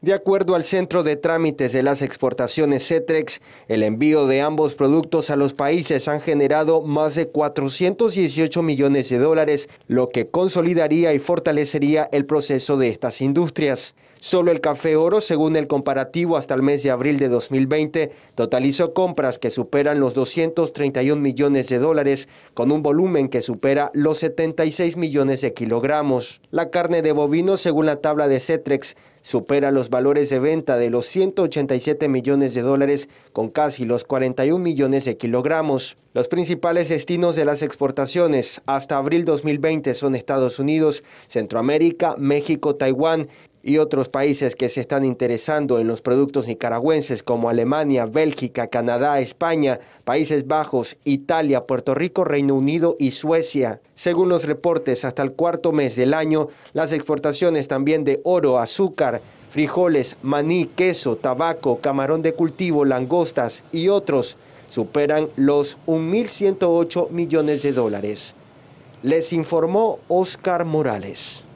De acuerdo al Centro de Trámites de las Exportaciones CETREX, el envío de ambos productos a los países han generado más de 418 millones de dólares, lo que consolidaría y fortalecería el proceso de estas industrias. Solo el café oro, según el comparativo hasta el mes de abril de 2020, totalizó compras que superan los 231 millones de dólares, con un volumen que supera los 76 millones de kilogramos. La carne de bovino, según la tabla de CETREX, supera los valores de venta de los 187 millones de dólares con casi los 41 millones de kilogramos. Los principales destinos de las exportaciones hasta abril 2020 son Estados Unidos, Centroamérica, México, Taiwán y otros países que se están interesando en los productos nicaragüenses como Alemania, Bélgica, Canadá, España, Países Bajos, Italia, Puerto Rico, Reino Unido y Suecia. Según los reportes, hasta el cuarto mes del año, las exportaciones también de oro, azúcar, frijoles, maní, queso, tabaco, camarón de cultivo, langostas y otros superan los 1.108 millones de dólares. Les informó Oscar Morales.